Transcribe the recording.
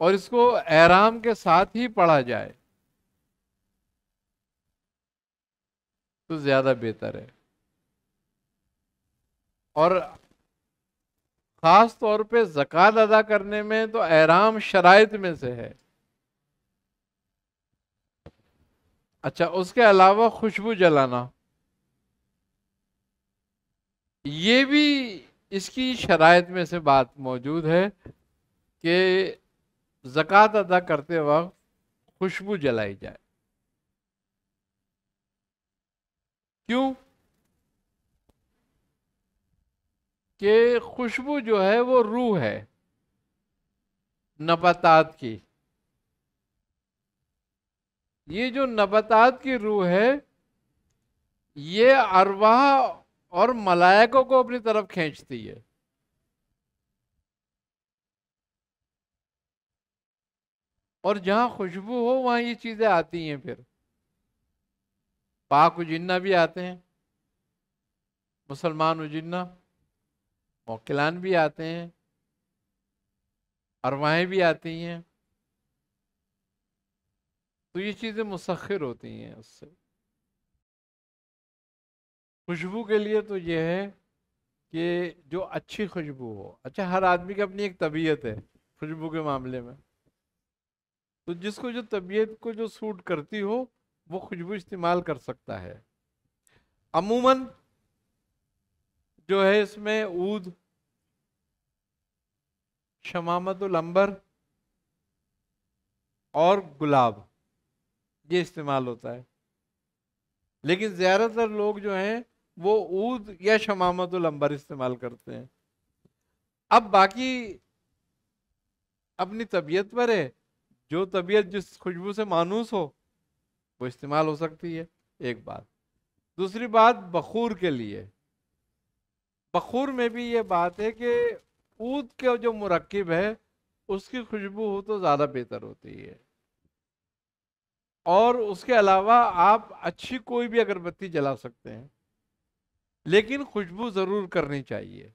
और इसको आराम के साथ ही पढ़ा जाए तो ज़्यादा बेहतर है और ख़ास तौर पे जक़ात अदा करने में तो आराम शराइ में से है अच्छा उसके अलावा खुशबू जलाना ये भी इसकी शराइत में से बात मौजूद है कि ज़क़़त अदा करते वक्त खुशबू जलाई जाए क्यों कि खुशबू जो है वो रूह है नबातात की ये जो नबातात की रूह है ये अरवाह और मलायकों को अपनी तरफ खींचती है और जहाँ खुशबू हो वहाँ ये चीज़ें आती हैं फिर पाक उजिन्ना भी आते हैं मुसलमान उजिन्ना मोकिलान भी आते हैं अरवाहें भी आती हैं तो ये चीज़ें मुसखिर होती हैं उससे खुशबू के लिए तो ये है कि जो अच्छी खुशबू हो अच्छा हर आदमी की अपनी एक तबीयत है खुशबू के मामले में तो जिसको जो तबीयत को जो सूट करती हो वो खुशबू इस्तेमाल कर सकता है अमूमन जो है इसमें ऊद शमामत लंबर और गुलाब ये इस्तेमाल होता है लेकिन ज़्यादातर लोग जो हैं वो ऊद या शमामत लंबर इस्तेमाल करते हैं अब बाकी अपनी तबीयत पर है जो तबीयत जिस खुशबू से मानूस हो वो इस्तेमाल हो सकती है एक बात दूसरी बात बखूर के लिए बखूर में भी ये बात है कि ऊद के जो मरकब है उसकी खुशबू हो तो ज़्यादा बेहतर होती है और उसके अलावा आप अच्छी कोई भी अगरबत्ती जला सकते हैं लेकिन खुशबू ज़रूर करनी चाहिए